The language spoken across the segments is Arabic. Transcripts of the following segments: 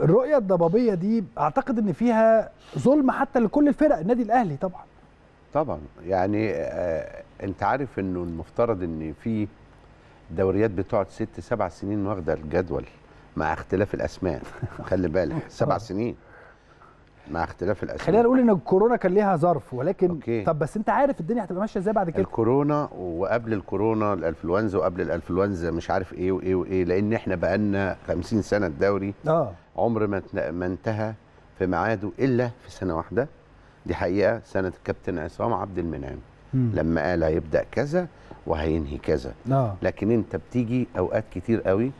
الرؤيه الضبابيه دي اعتقد ان فيها ظلم حتى لكل الفرق النادي الاهلي طبعا طبعا يعني آه انت عارف انه المفترض ان في دوريات بتقعد ست سبع سنين واخده الجدول مع اختلاف الاسماء خلي بالك سبع آه. سنين مع اختلاف الاسئله خلينا نقول ان الكورونا كان ليها ظرف ولكن أوكي. طب بس انت عارف الدنيا هتبقى ماشيه ازاي بعد كده الكورونا وقبل الكورونا الانفلونزا وقبل الانفلونزا مش عارف ايه وايه وايه لان احنا بقالنا 50 سنه الدوري اه عمر ما ما انتهى في ميعاده الا في سنه واحده دي حقيقه سنه الكابتن عصام عبد المنعم لما قال هيبدا كذا وهينهي كذا آه. لكن انت بتيجي اوقات كتير قوي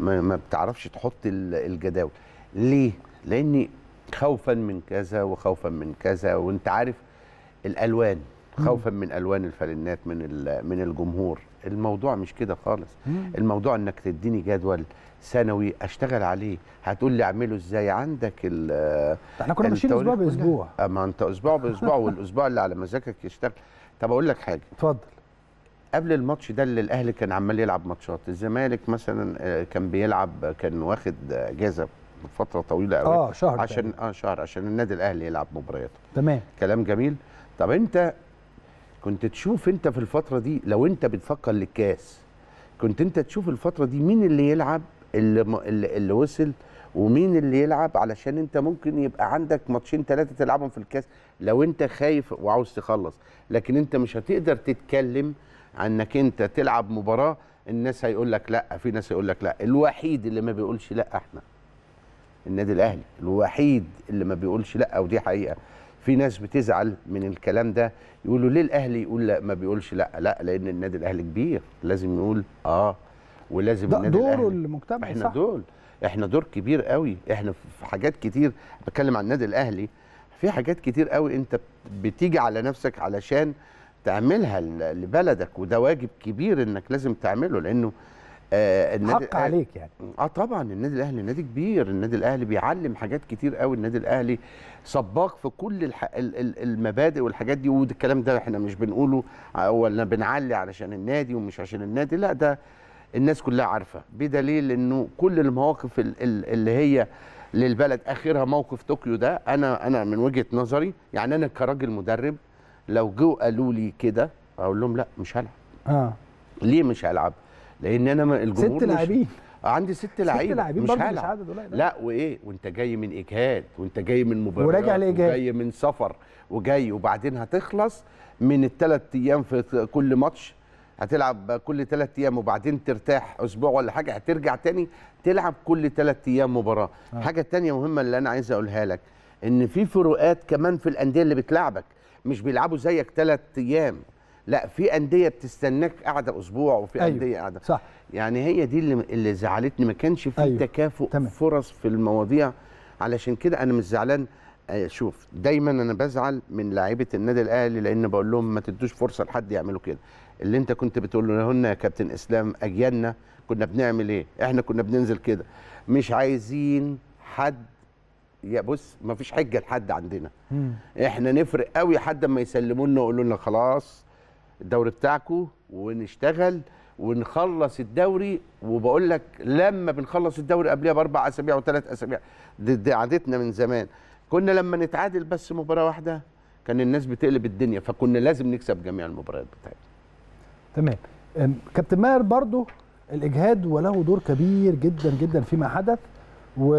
ما, ما بتعرفش تحط الجداول ليه لان خوفا من كذا وخوفا من كذا وانت عارف الالوان خوفا من الوان الفلنات من من الجمهور الموضوع مش كده خالص الموضوع انك تديني جدول سنوي اشتغل عليه هتقول لي اعمله ازاي عندك ال احنا كنا ماشيين اسبوع باسبوع ما انت اسبوع باسبوع والاسبوع اللي على مزاجك يشتغل طب اقول لك حاجه اتفضل قبل الماتش ده اللي الاهلي كان عمال يلعب ماتشات الزمالك مثلا آه، كان بيلعب كان واخد اجازه فتره طويله قوي اه شهر عشان اه شهر عشان النادي الاهلي يلعب مبارياته تمام كلام جميل طب انت كنت تشوف انت في الفتره دي لو انت بتفكر للكاس كنت انت تشوف الفتره دي مين اللي يلعب اللي اللي وصل ومين اللي يلعب علشان انت ممكن يبقى عندك ماتشين ثلاثه تلعبهم في الكاس لو انت خايف وعاوز تخلص لكن انت مش هتقدر تتكلم عنك انت تلعب مباراه الناس هيقول لك لا في ناس هيقول لك لا الوحيد اللي ما بيقولش لا احنا النادي الاهلي الوحيد اللي ما بيقولش لا ودي حقيقه في ناس بتزعل من الكلام ده يقولوا ليه الاهلي يقول لا ما بيقولش لا لا لان النادي الاهلي كبير لازم يقول اه ولازم النادي دوره المجتمع احنا صح. دول احنا دور كبير قوي احنا في حاجات كتير بتكلم عن النادي الاهلي في حاجات كتير قوي انت بتيجي على نفسك علشان تعملها لبلدك وده واجب كبير انك لازم تعمله لانه آه، النادي حق عليك يعني اه طبعا النادي الاهلي نادي كبير النادي الاهلي بيعلم حاجات كتير قوي النادي الاهلي سباق في كل الح... المبادئ والحاجات دي والكلام ده احنا مش بنقوله ولا بنعلي علشان النادي ومش عشان النادي لا ده الناس كلها عارفه بدليل انه كل المواقف اللي هي للبلد اخرها موقف طوكيو ده انا انا من وجهه نظري يعني انا كراجل مدرب لو جو قالوا لي كده اقول لهم لا مش هلعب اه ليه مش هلعب لان انا الجمهور ست لاعبين عندي ست لعيبه مش مش لا, لا وايه وانت جاي من اجهاد وانت جاي من مباراه وراجع لاجهاد وجاي من سفر وجاي وبعدين هتخلص من الثلاث ايام في كل ماتش هتلعب كل ثلاث ايام وبعدين ترتاح اسبوع ولا حاجه هترجع تاني تلعب كل ثلاث ايام مباراه آه. حاجه تانية مهمه اللي انا عايز اقولها لك ان في فروقات كمان في الانديه اللي بتلعبك مش بيلعبوا زيك ثلاث ايام لا في انديه بتستناك قاعده اسبوع وفي أيوه. انديه قاعده صح يعني هي دي اللي اللي زعلتني ما كانش في أيوه. تكافؤ تمام. فرص في المواضيع علشان كده انا مش زعلان آه، شوف دايما انا بزعل من لعيبه النادي الاهلي لان بقول لهم ما تدوش فرصه لحد يعملوا كده اللي انت كنت بتقول لهن يا كابتن اسلام اجيالنا كنا بنعمل ايه احنا كنا بننزل كده مش عايزين حد يا بص ما فيش حجه لحد عندنا مم. احنا نفرق قوي حد ما يسلمونا ويقولوا لنا خلاص الدوري بتاعكم ونشتغل ونخلص الدوري وبقول لك لما بنخلص الدوري قبلها باربع اسابيع وثلاث اسابيع دي, دي عادتنا من زمان كنا لما نتعادل بس مباراه واحده كان الناس بتقلب الدنيا فكنا لازم نكسب جميع المباريات بتاعتنا تمام كابتن ماهر برضو الاجهاد وله دور كبير جدا جدا فيما حدث و